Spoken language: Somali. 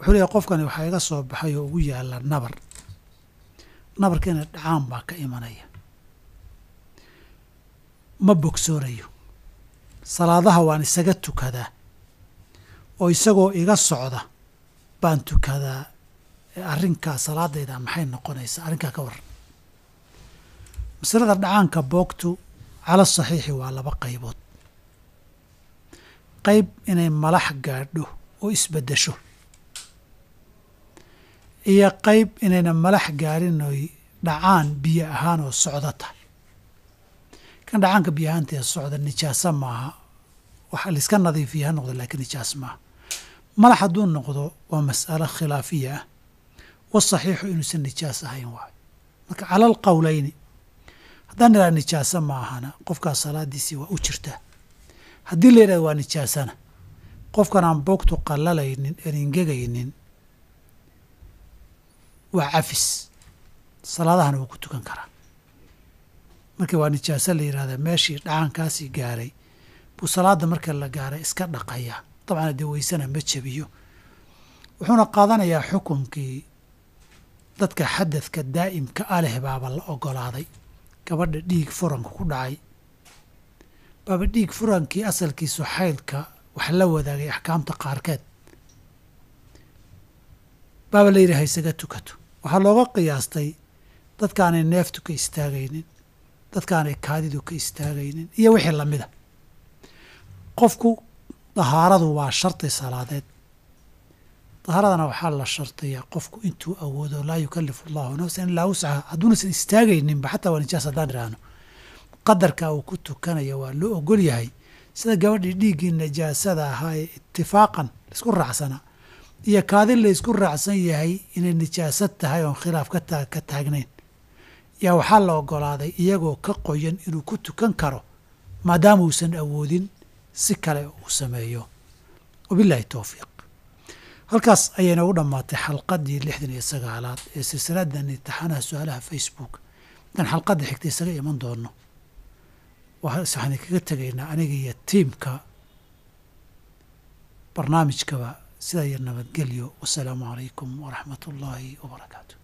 wuxuu leeyahay qofkani waxaa iga soo baxay oo ugu yaalla nabar nabarkiina dhacaan baa ka imanaya ma bogsoonayo salaadaha waan isaga tukadaa oo isagoo iga socda baan tukadaa arrinkaa salaadayda maxay noqonaysaa arrinkaa ka warran masalada dhacaanka boogtu cala saxiixi waa laba qaybood qayb inay malax gaadho oo isbaddasho iyo qayb inayna malax gaarin oy dhacaan biyo ahaan oo socda tahay kan dhacaanka biyo ahaantae socda nijaasa maaha wax laiska nadiifiya ha noqdo laakiin nijaas maaha malax hadduu noqdo waa mas'alo khilaafiya ah wasaxiixu inuusan nijaas ahayn waayo marka calal qowleyni haddaan idhaha nijaaso maahana ahana qofkaas salaadiisii waa u jirtaa haddii la yidhahdo waa nijaasana qofkan aan boogtu qallalaynin aan waa cafis salaadahana wuu ku tukan karaa marka waa nijaaso la yihahdaa meeshii dhacankaasii gaaray buu salaada marka la gaaray iska dhaqaya dabcan de weysana ma jabiyo wuxuuna qaadanayaa xukunkii dadka xadadka daa'imka aleh ah baaba la ogolaaday gabadha dhiig furanka ku dhacay baaba dhiig furankii asalkiisu xaylka wax la wadaagay axkaamta qaarkeed baaba la layidhi haysaga tukato waxaa looga qiyaastay dadkaanay neeftu ka istaagaynin dadkaanay kaadidu ka istaagaynin iyo wixii lamida ah. qofku dahaaradu waa sharti salaadeed dahaaradana waxaa la shardiyaa qofku intuu awoodo laa yukalifu allahu nafsa ilaa wuscaha hadduunasan istaagayninba xataa waa nijaas haddaan idhaahno qadarka uu ku tukanayo waa loo ogol yahay sida gabadhii dhiiggii najaasada ahaa ee itifaaqan laisku raacsanaa iyo kaadin la isku raacsan yahay inay nijaasad tahay oon khilaaf ka taagnayn yaa waxaa la ogolaaday iyagoo ka qoyan inuu ku tukan karo maadaama uusan awoodin si kale uu sameeyo wabilaahi towfiiq halkaas ayay noogu dhammaatay xalqadii lixdan iyo sagaalaad ee silsiladan taxanaha su-aalaha facebook dan xalqadda xigta isaga iman doono waxaan kaga tegaynaa aniga iyo tiimka barnaamijkaba سيدنا نبت والسلام عليكم ورحمة الله وبركاته